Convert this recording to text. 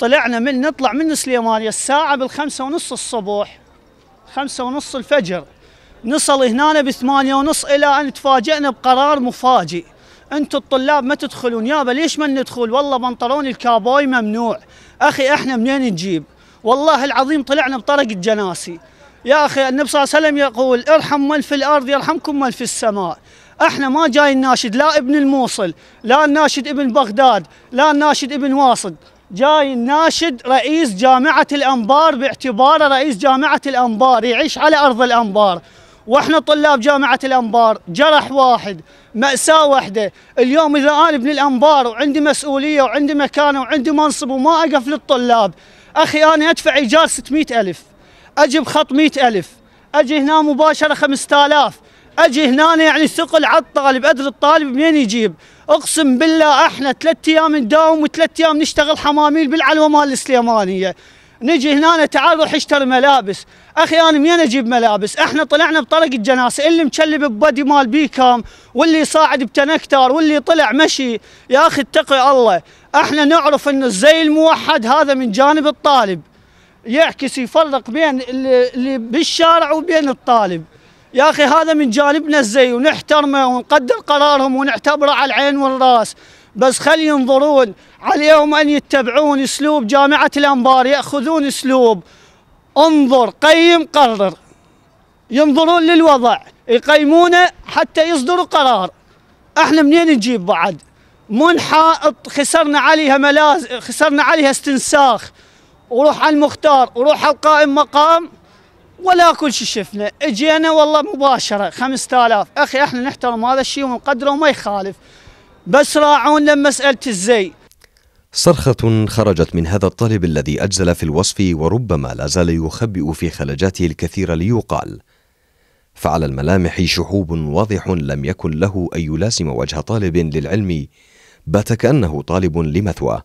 طلعنا من نطلع من سليمانية الساعة بالخمسة ونص الصبح خمسة ونص الفجر نصل هنا بثمانية ونص إلى أن تفاجئنا بقرار مفاجئ انتم الطلاب ما تدخلون يابا ليش ما ندخل والله بنطلون الكابوي ممنوع اخي احنا منين نجيب والله العظيم طلعنا بطرق الجناسي يا اخي النبي صلى الله عليه وسلم يقول ارحم من في الارض يرحمكم من في السماء احنا ما جاي الناشد لا ابن الموصل لا الناشد ابن بغداد لا الناشد ابن واصد جاي الناشد رئيس جامعة الأنبار باعتباره رئيس جامعة الأنبار يعيش على أرض الأنبار واحنا طلاب جامعة الأنبار جرح واحد مأساة واحدة اليوم إذا أنا ابن الأنبار وعندي مسؤولية وعندي مكانة وعندي منصب وما أقف للطلاب أخي أنا أدفع إيجار 600 ألف أجيب خط 100 ألف أجي هنا مباشرة 5000 اجي هنا يعني ثقل على الطالب ادري الطالب منين يجيب اقسم بالله احنا ثلاث ايام نداوم وثلاث ايام نشتغل حماميل بالعلوه مال السليمانيه نجي هنا تعال روح اشتري ملابس اخي انا منين اجيب ملابس احنا طلعنا بطرق الجناس اللي مكلب ببدي مال بيكام واللي صاعد بتنكتر واللي طلع مشي يا اخي اتقي الله احنا نعرف ان الزي الموحد هذا من جانب الطالب يعكس يفرق بين اللي بالشارع وبين الطالب يا اخي هذا من جانبنا الزي ونحترمه ونقدر قرارهم ونعتبره على العين والراس بس خلي ينظرون عليهم ان يتبعون اسلوب جامعه الانبار ياخذون اسلوب انظر قيم قرر ينظرون للوضع يقيمونه حتى يصدروا قرار احنا منين نجيب بعد منحى خسرنا عليها ملاز خسرنا عليها استنساخ وروح على المختار وروح على القائم مقام ولا كل شيء شفنا اجينا والله مباشره 5000 اخي احنا نحترم هذا الشيء ونقدره وما يخالف بس راعون لما سالت الزي صرخة خرجت من هذا الطالب الذي أجزل في الوصف وربما لا زال يخبئ في خلجاته الكثير ليقال فعلى الملامح شحوب واضح لم يكن له أن يلاسم وجه طالب للعلم بات كأنه طالب لمثوى